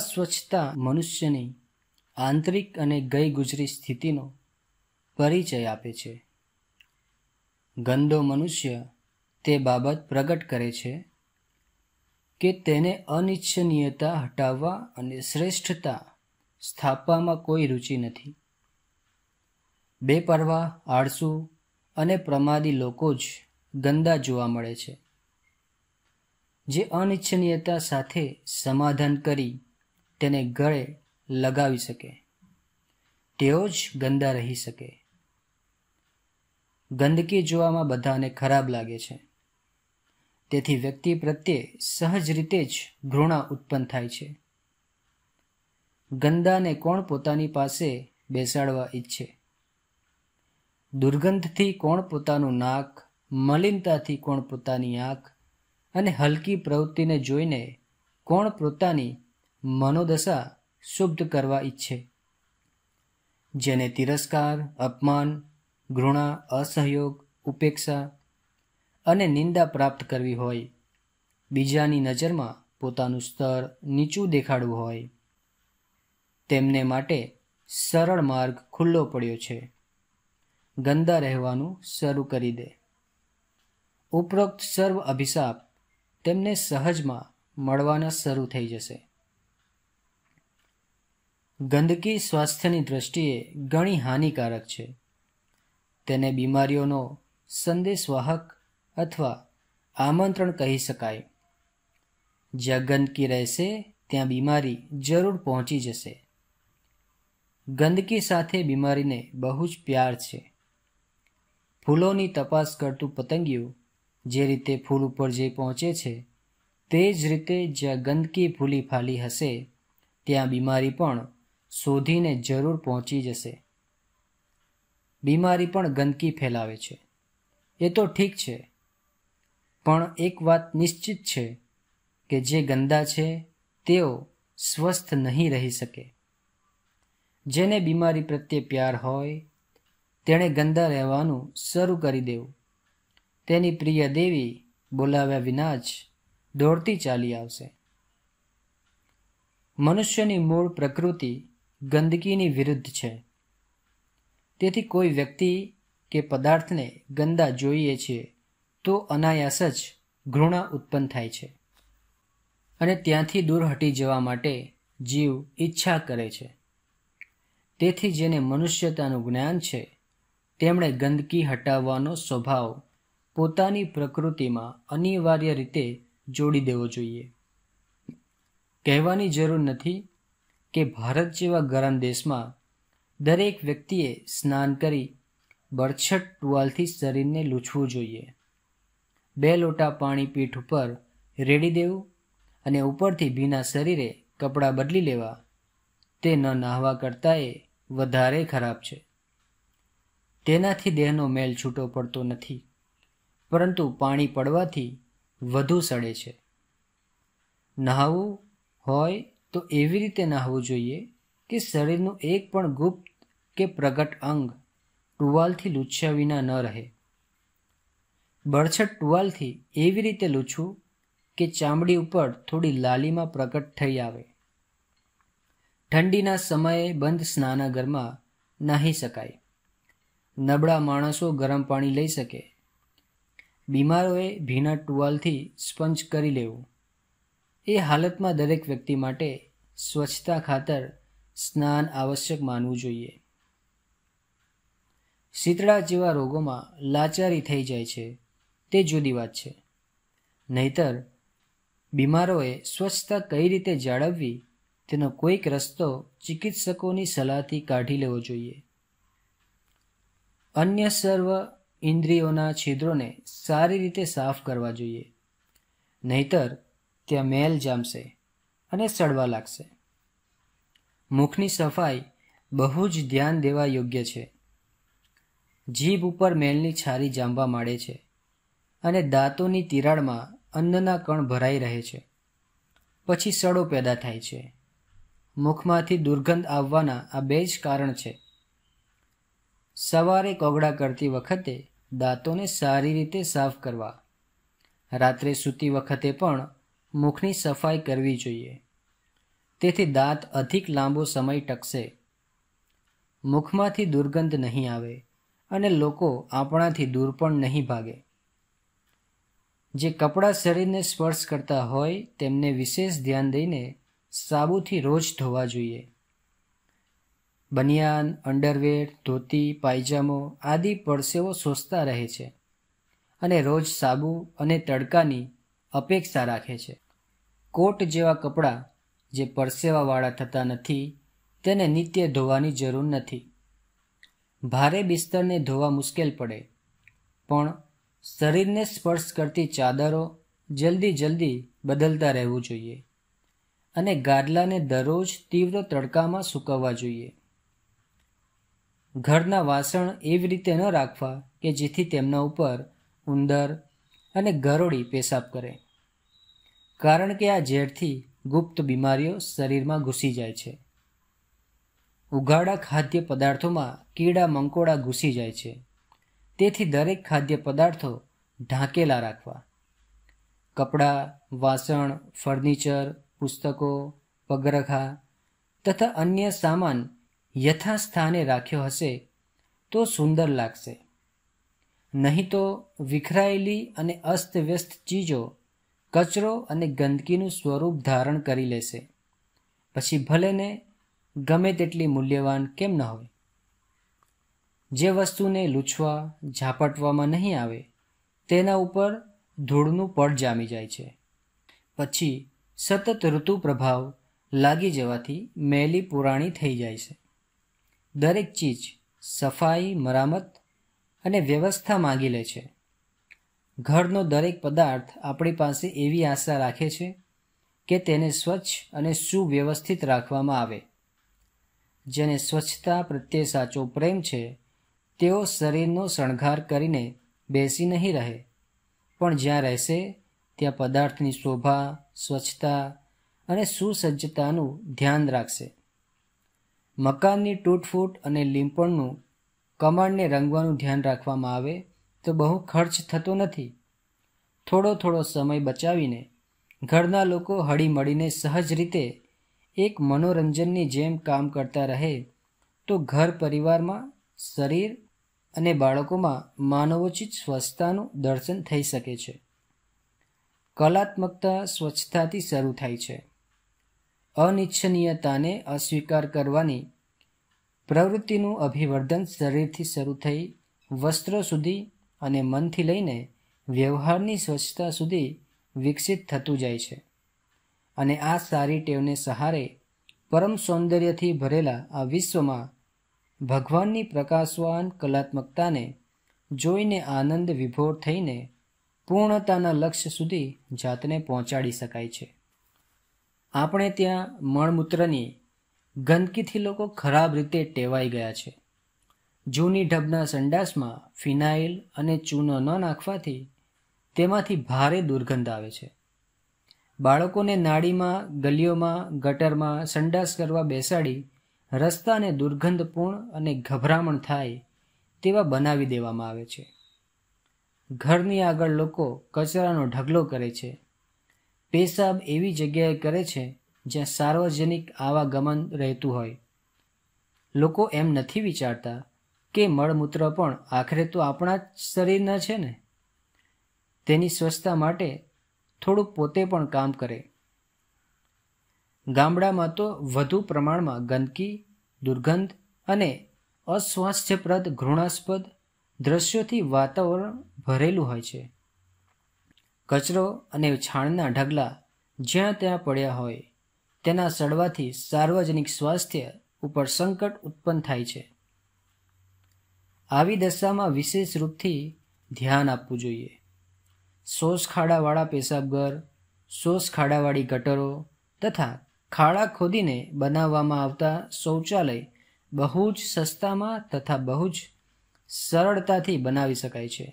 અસ્વચ્છતા મનુષ્યની આંતરિક અને ગઈ ગુજરી સ્થિતિનો પરિચય આપે છે ગંદો મનુષ્ય તે બાબત પ્રગટ કરે છે કે તેને અનિચ્છનીયતા હટાવવા અને શ્રેષ્ઠતા સ્થાપવામાં કોઈ રુચિ નથી બેપરવા આળસુ અને પ્રમાદી લોકો જ ગંદા જોવા મળે છે જે અનિચ્છનીયતા સાથે સમાધાન કરી તેને ગળે લગાવી શકે તેઓ જ ગંદા રહી શકે ગંદકી જોવામાં બધાને ખરાબ લાગે છે તેથી વ્યક્તિ પ્રત્યે સહજ રીતે જ ઘૃણા ઉત્પન્ન થાય છે ગંદાને કોણ પોતાની પાસે બેસાડવા ઈચ્છે દુર્ગંધથી કોણ પોતાનું નાક મલિનતાથી કોણ પોતાની આંખ અને હલકી પ્રવૃત્તિને જોઈને કોણ પોતાની મનોદશા શુભ્ધ કરવા ઈચ્છે જેને તિરસ્કાર અપમાન ઘૃણા અસહયોગ ઉપેક્ષા અને નિંદા પ્રાપ્ત કરવી હોય બીજાની નજરમાં પોતાનું સ્તર નીચું દેખાડવું હોય તેમને માટે સરળ માર્ગ ખુલ્લો પડ્યો છે ગંદા રહેવાનું શરૂ કરી દે ઉપરોક્ત સર્વ અભિશાપ તેમને સહજમાં મળવાના શરૂ થઈ જશે ગંદકી સ્વાસ્થ્યની દ્રષ્ટિએ ઘણી હાનિકારક છે તેને બીમારીઓનો સંદેશવાહક અથવા આમંત્રણ કહી શકાય જ્યાં ગંદકી રહેશે ત્યાં બીમારી જરૂર પહોંચી જશે ગંદકી સાથે બીમારીને બહુ જ પ્યાર છે ફૂલોની તપાસ કરતું પતંગિયું જે રીતે ફૂલ ઉપર જે પહોંચે છે તે જ રીતે જ્યાં ગંદકી ફૂલી ફાલી હશે ત્યાં બીમારી પણ શોધીને જરૂર પહોંચી જશે બીમારી પણ ગંદકી ફેલાવે છે એ તો ઠીક છે પણ એક વાત નિશ્ચિત છે કે જે ગંદા છે તેઓ સ્વસ્થ નહીં રહી શકે જેને બીમારી પ્રત્યે પ્યાર હોય તેણે ગંદા રહેવાનું શરૂ કરી દેવું તેની પ્રિય દેવી બોલાવ્યા વિના જ દોડતી ચાલી આવશે મનુષ્યની મૂળ પ્રકૃતિ ગંદકીની વિરુદ્ધ છે તેથી કોઈ વ્યક્તિ કે પદાર્થને ગંદા જોઈએ છીએ તો અનાયાસ જ ઘૃણા ઉત્પન્ન થાય છે અને ત્યાંથી દૂર હટી જવા માટે જીવ ઈચ્છા કરે છે તેથી જેને મનુષ્યતાનું જ્ઞાન છે તેમણે ગંદકી હટાવવાનો સ્વભાવ પોતાની પ્રકૃતિમાં અનિવાર્ય રીતે જોડી દેવો જોઈએ કહેવાની જરૂર નથી કે ભારત જેવા ગરમ દેશમાં દરેક વ્યક્તિએ સ્નાન કરી બરછટ ટુવાલથી શરીરને લૂછવું જોઈએ બે લોટા પાણી પીઠ ઉપર રેડી દેવું અને ઉપરથી ભીના શરીરે કપડાં બદલી લેવા તે ન નાહવા એ વધારે ખરાબ છે તેનાથી દેહનો મેલ છૂટો પડતો નથી પરંતુ પાણી પડવાથી વધુ સડે છે નહાવું હોય તો એવી રીતે નાહવું જોઈએ કે શરીરનું એક પણ ગુપ્ત કે પ્રગટ અંગ ટુવાલથી લૂછ્યા વિના ન રહે બળછટ ટુવાલથી એવી રીતે લૂછવું કે ચામડી ઉપર થોડી લાલીમાં પ્રગટ થઈ આવે ઠંડીના સમયે બંધ સ્નાનાગરમાં નાહી શકાય નબળા માણસો ગરમ પાણી લઈ શકે બીમારોએ ભીના ટુવાલથી સ્પંજ કરી લેવું એ હાલતમાં દરેક વ્યક્તિ માટે સ્વચ્છતા ખાતર સ્નાન આવશ્યક માનવું જોઈએ શીતળા જેવા રોગોમાં લાચારી થઈ જાય છે તે જુદી વાત છે નહીતર બીમારોએ સ્વચ્છતા કઈ રીતે જાળવવી તેનો કોઈક રસ્તો ચિકિત્સકોની સલાહથી કાઢી લેવો જોઈએ અન્ય સર્વ ઇન્દ્રિયોના છિદ્રોને સારી રીતે સાફ કરવા જોઈએ નહીતર ત્યાં મેલ જામશે અને સડવા લાગશે મુખની સફાઈ બહુ જ ધ્યાન દેવા યોગ્ય છે જીભ ઉપર મેલની છારી જામવા માંડે છે અને દાંતોની તિરાડમાં અન્નના કણ ભરાઈ રહે છે પછી સડો પેદા થાય છે મુખમાંથી દુર્ગંધ આવવાના આ બે જ કારણ છે સવારે કોગળા કરતી વખતે દાંતોને સારી રીતે સાફ કરવા રાત્રે સૂતી વખતે પણ મુખની સફાઈ કરવી જોઈએ તેથી દાંત અધિક લાંબો સમય ટકશે મુખમાંથી દુર્ગંધ નહીં આવે અને લોકો આપણાથી દૂર પણ નહીં ભાગે જે કપડાં શરીરને સ્પર્શ કરતા હોય તેમને વિશેષ ધ્યાન દઈને સાબુથી રોજ ધોવા જોઈએ બનિયાન અંડરવેર ધોતી પાયજામો આદિ પરસેવો સોસતા રહે છે અને રોજ સાબુ અને તડકાની અપેક્ષા રાખે છે કોટ જેવા કપડાં જે પરસેવાવાળા થતા નથી તેને નિત્ય ધોવાની જરૂર નથી ભારે બિસ્તરને ધોવા મુશ્કેલ પડે પણ શરીરને સ્પર્શ કરતી ચાદરો જલ્દી જલ્દી બદલતા રહેવું જોઈએ અને ગાદલાને દરરોજ તીવ્ર તડકામાં સૂકવવા જોઈએ ઘરના વાસણ એવી રીતે ન રાખવા કે જેથી તેમના ઉપર ઉંદર અને ગરોળી પેશાબ કરે કારણ કે આ ઝેરથી ગુપ્ત બીમારીઓ શરીરમાં ઘૂસી જાય છે ઉઘાડા ખાદ્ય પદાર્થોમાં કીડા મંકોડા ઘૂસી જાય છે તેથી દરેક ખાદ્ય પદાર્થો ઢાંકેલા રાખવા કપડાં વાસણ ફર્નિચર પુસ્તકો પગરખા તથા અન્ય સામાન યથાસ્થાને રાખ્યો હશે તો સુંદર લાગશે નહીં તો વિખરાયેલી અને અસ્તવ્યસ્ત ચીજો કચરો અને ગંદકીનું સ્વરૂપ ધારણ કરી લેશે પછી ભલેને ગમે તેટલી મૂલ્યવાન કેમ ન હોય જે વસ્તુને લૂછવા ઝાપટવામાં નહીં આવે તેના ઉપર ધૂળનું પડ જામી જાય છે પછી સતત ઋતુ પ્રભાવ લાગી જવાથી મેલી પુરાણી થઈ જાય છે દરેક ચીજ સફાઈ મરામત અને વ્યવસ્થા માગી લે છે ઘરનો દરેક પદાર્થ આપણી પાસે એવી આશા રાખે છે કે તેને સ્વચ્છ અને સુવ્યવસ્થિત રાખવામાં આવે જેને સ્વચ્છતા પ્રત્યે સાચો પ્રેમ છે તેઓ શરીરનો શણગાર કરીને બેસી નહીં રહે પણ જ્યાં રહેશે ત્યાં પદાર્થની શોભા સ્વચ્છતા અને સુસજ્જતાનું ધ્યાન રાખશે મકાનની તૂટફૂટ અને લીંપણનું કમળને રંગવાનું ધ્યાન રાખવામાં આવે તો બહુ ખર્ચ થતો નથી થોડો થોડો સમય બચાવીને ઘરના લોકો હળીમળીને સહજ રીતે એક મનોરંજનની જેમ કામ કરતા રહે તો ઘર પરિવારમાં શરીર અને બાળકોમાં માનવોચિત સ્વચ્છતાનું દર્શન થઈ શકે છે કલાત્મકતા સ્વચ્છતાથી શરૂ થાય છે અનિચ્છનીયતાને અસ્વીકાર કરવાની પ્રવૃત્તિનું અભિવર્ધન શરીરથી શરૂ થઈ વસ્ત્ર સુધી અને મનથી લઈને વ્યવહારની સ્વચ્છતા સુધી વિકસિત થતું જાય છે અને આ સારી ટેવને સહારે પરમ સૌંદર્યથી ભરેલા આ વિશ્વમાં ભગવાનની પ્રકાશવાન કલાત્મકતાને જોઈને આનંદ વિભોર થઈને પૂર્ણતાના લક્ષ્ય સુધી જાતને પહોંચાડી શકાય છે આપણે ત્યાં મળમૂત્રની ગંદકીથી લોકો ખરાબ રીતે ટેવાઈ ગયા છે જૂની ઢબના સંડાસમાં ફિનાઇલ અને ચૂનો ન નાખવાથી તેમાંથી ભારે દુર્ગંધ આવે છે બાળકોને નાડીમાં ગલીઓમાં ગટરમાં સંડાસ કરવા બેસાડી રસ્તાને દુર્ગંધપૂર્ણ અને ગભરામણ થાય તેવા બનાવી દેવામાં આવે છે ઘરની આગળ લોકો કચરાનો ઢગલો કરે છે પેશાબ એવી જગ્યાએ કરે છે જ્યાં સાર્વજનિક આવાગમન રહેતું હોય લોકો એમ નથી વિચારતા કે મળમૂત્ર પણ આખરે તો આપણા જ શરીરના છે ને તેની સ્વચ્છતા માટે થોડું પોતે પણ કામ કરે ગામડામાં તો વધુ પ્રમાણમાં ગંદકી દુર્ગંધ અને અસ્વાસ્થ્યપ્રદ ઘૃણાસ્પદ દ્રશ્યોથી વાતાવરણ ભરેલું હોય છે કચરો અને છાણના ઢગલા જ્યાં ત્યાં પડ્યા હોય તેના સડવાથી સાર્વજનિક સ્વાસ્થ્ય ઉપર સંકટ ઉત્પન્ન થાય છે આવી દશામાં વિશેષ રૂપથી ધ્યાન આપવું જોઈએ સોસ ખાડાવાળા પેશાબગર સોસ ખાડાવાળી ગટરો તથા ખાડા ખોદીને બનાવવામાં આવતા શૌચાલય બહુ જ સસ્તામાં તથા બહુ જ સરળતાથી બનાવી શકાય છે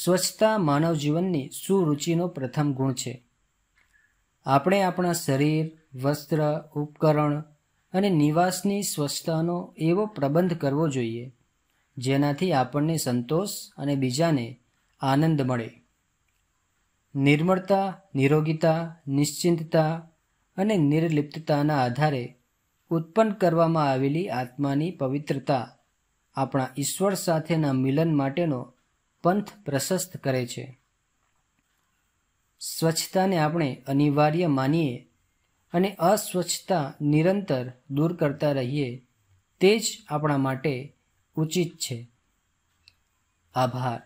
સ્વચ્છતા માનવ જીવનની સુરુચિનો પ્રથમ ગુણ છે આપણે આપણા શરીર વસ્ત્ર ઉપકરણ અને નિવાસની સ્વચ્છતાનો એવો પ્રબંધ કરવો જોઈએ જેનાથી આપણને સંતોષ અને બીજાને આનંદ મળે નિર્મળતા નિરોગીતા નિશ્ચિંતતા અને નિર્લિપ્તતાના આધારે ઉત્પન્ન કરવામાં આવેલી આત્માની પવિત્રતા આપણા ઈશ્વર સાથેના મિલન માટેનો પંથ પ્રશસ્ત કરે છે સ્વચ્છતાને આપણે અનિવાર્ય માનીએ અને અસ્વચ્છતા નિરંતર દૂર કરતા રહીએ તે જ આપણા માટે ઉચિત છે આભાર